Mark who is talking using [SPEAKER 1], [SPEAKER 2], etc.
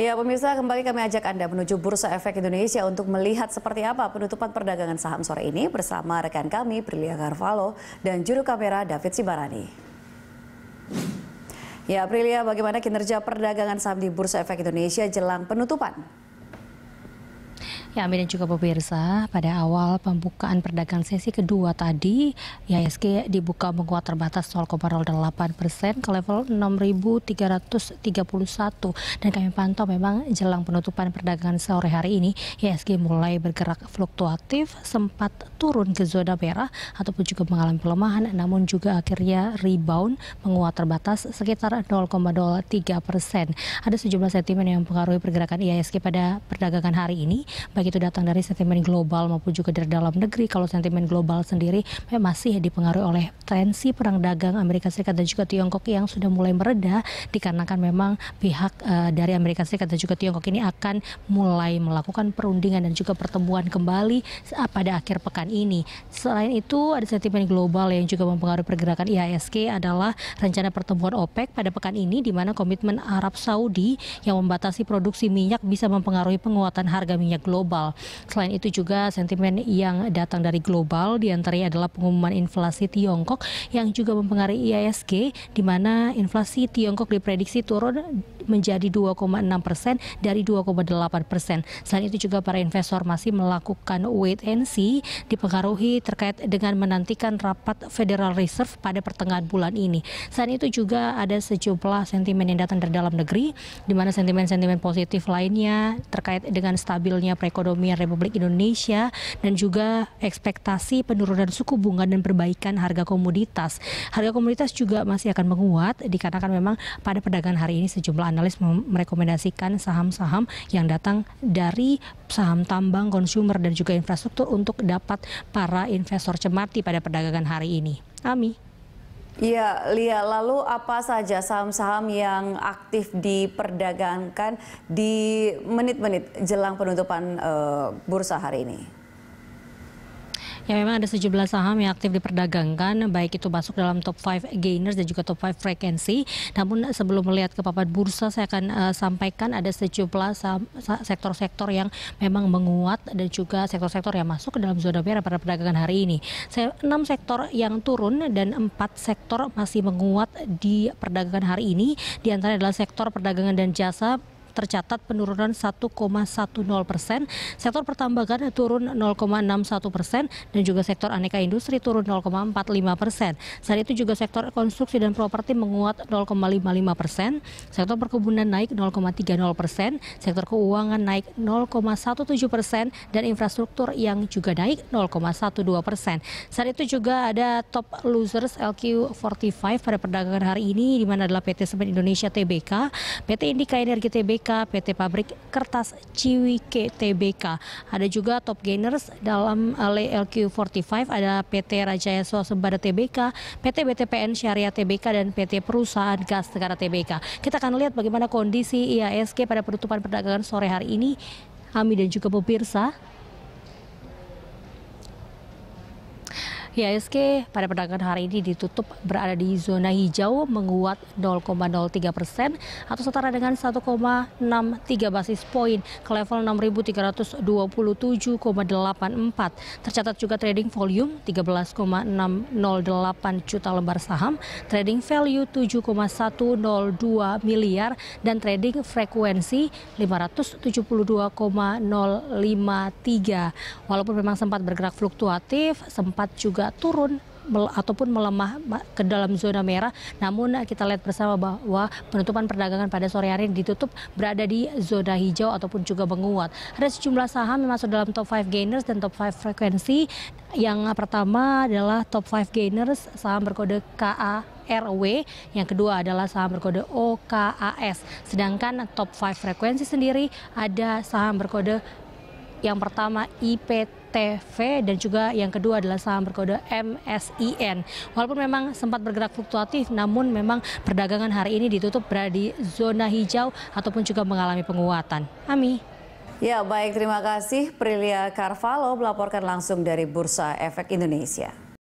[SPEAKER 1] Ya pemirsa kembali kami ajak Anda menuju Bursa Efek Indonesia untuk melihat seperti apa penutupan perdagangan saham sore ini bersama rekan kami Prilia Carvalho dan juru kamera David Sibarani. Ya, Prilia bagaimana kinerja perdagangan saham di Bursa Efek Indonesia jelang penutupan?
[SPEAKER 2] Ya, Amin dan juga pemirsa, pada awal pembukaan perdagangan sesi kedua tadi, IHSG dibuka menguat terbatas 0,08 persen ke level 6.331. Dan kami pantau memang jelang penutupan perdagangan sore hari ini, IHSG mulai bergerak fluktuatif, sempat turun ke zona merah ataupun juga mengalami pelemahan, namun juga akhirnya rebound menguat terbatas sekitar 0,03 persen. Ada sejumlah sentimen yang mempengaruhi pergerakan IHSG pada perdagangan hari ini, baik itu datang dari sentimen global maupun juga dari dalam negeri. Kalau sentimen global sendiri masih dipengaruhi oleh tensi perang dagang Amerika Serikat dan juga Tiongkok yang sudah mulai mereda dikarenakan memang pihak uh, dari Amerika Serikat dan juga Tiongkok ini akan mulai melakukan perundingan dan juga pertemuan kembali eh, pada akhir pekan ini. Selain itu ada sentimen global yang juga mempengaruhi pergerakan IHSG adalah rencana pertemuan OPEC pada pekan ini di mana komitmen Arab Saudi yang membatasi produksi minyak bisa mempengaruhi penguatan harga minyak global global. Selain itu juga sentimen yang datang dari global diantaranya adalah pengumuman inflasi Tiongkok yang juga mempengaruhi IISG di mana inflasi Tiongkok diprediksi turun menjadi 2,6 persen dari 2,8 persen. Selain itu juga para investor masih melakukan wait and see dipengaruhi terkait dengan menantikan rapat Federal Reserve pada pertengahan bulan ini. Selain itu juga ada sejumlah sentimen yang datang dari dalam negeri di mana sentimen-sentimen positif lainnya terkait dengan stabilnya perekonomian perekonomian Republik Indonesia dan juga ekspektasi penurunan suku bunga dan perbaikan harga komoditas. Harga komoditas juga masih akan menguat dikarenakan memang pada perdagangan hari ini sejumlah analis merekomendasikan saham-saham yang datang dari saham tambang, konsumer dan juga infrastruktur untuk dapat para investor cemati pada perdagangan hari ini.
[SPEAKER 1] Ami. Iya, Lia, lalu apa saja saham-saham yang aktif diperdagangkan di menit-menit jelang penutupan uh, bursa hari ini?
[SPEAKER 2] Ya memang ada sejumlah saham yang aktif diperdagangkan, baik itu masuk dalam top 5 gainers dan juga top 5 frekuensi. Namun sebelum melihat ke papan bursa, saya akan uh, sampaikan ada sejumlah sektor-sektor yang memang menguat dan juga sektor-sektor yang masuk ke dalam zona merah pada perdagangan hari ini. Saya, 6 sektor yang turun dan 4 sektor masih menguat di perdagangan hari ini. Di antara adalah sektor perdagangan dan jasa, tercatat penurunan 1,10 persen, sektor pertambangan turun 0,61 persen, dan juga sektor aneka industri turun 0,45 persen. Saat itu juga sektor konstruksi dan properti menguat 0,55 persen, sektor perkebunan naik 0,30 persen, sektor keuangan naik 0,17 persen, dan infrastruktur yang juga naik 0,12 persen. Saat itu juga ada top losers LQ45 pada perdagangan hari ini, di mana adalah PT Semen Indonesia TBK, PT Indika Energi TBK, TBK, PT Pabrik Kertas Ciwike TBK. Ada juga top gainers dalam eh, LQ45 ada PT Rajaya Swasembada TBK, PT BTPN Syariah TBK dan PT Perusahaan Gas Negara TBK. Kita akan lihat bagaimana kondisi IASG pada penutupan perdagangan sore hari ini. Ami dan juga pemirsa, IHSG pada perdagangan hari ini ditutup berada di zona hijau menguat 0,03 persen atau setara dengan 1,63 basis poin ke level 6.327,84. Tercatat juga trading volume 13,608 juta lembar saham, trading value 7,102 miliar dan trading frekuensi 572,053. Walaupun memang sempat bergerak fluktuatif, sempat juga juga turun ataupun melemah ke dalam zona merah. Namun eh, kita lihat bersama bahwa penutupan perdagangan pada sore hari ini ditutup berada di zona hijau ataupun juga menguat. Ada sejumlah saham yang masuk dalam top 5 gainers dan top 5 frekuensi. Yang pertama adalah top 5 gainers saham berkode KA RW, yang kedua adalah saham berkode OKAS. Sedangkan top 5 frekuensi sendiri ada saham berkode yang pertama IPT TV dan juga yang kedua adalah saham berkode MSIN. Walaupun memang sempat bergerak fluktuatif namun memang perdagangan hari ini ditutup berada di zona hijau ataupun juga mengalami penguatan.
[SPEAKER 1] Ami. Ya baik terima kasih Prilia Carvalho melaporkan langsung dari Bursa Efek Indonesia.